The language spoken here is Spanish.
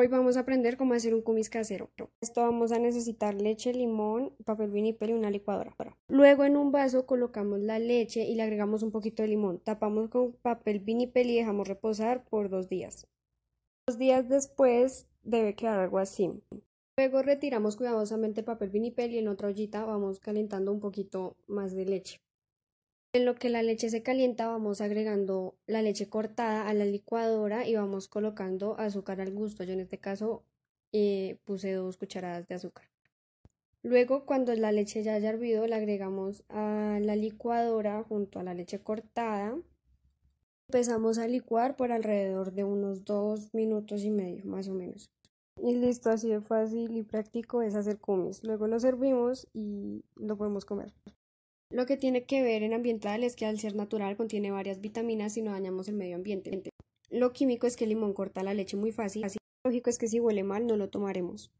Hoy vamos a aprender cómo hacer un kumis casero. Esto vamos a necesitar leche, limón, papel vinipel y una licuadora. Luego en un vaso colocamos la leche y le agregamos un poquito de limón. Tapamos con papel vinipel y dejamos reposar por dos días. Dos días después debe quedar algo así. Luego retiramos cuidadosamente el papel vinipel y en otra ollita vamos calentando un poquito más de leche. En lo que la leche se calienta vamos agregando la leche cortada a la licuadora y vamos colocando azúcar al gusto. Yo en este caso eh, puse dos cucharadas de azúcar. Luego cuando la leche ya haya hervido la agregamos a la licuadora junto a la leche cortada. Empezamos a licuar por alrededor de unos dos minutos y medio más o menos. Y listo, así de fácil y práctico es hacer cumis. Luego lo servimos y lo podemos comer. Lo que tiene que ver en ambiental es que al ser natural contiene varias vitaminas y no dañamos el medio ambiente. Lo químico es que el limón corta la leche muy fácil, así lógico es que si huele mal no lo tomaremos.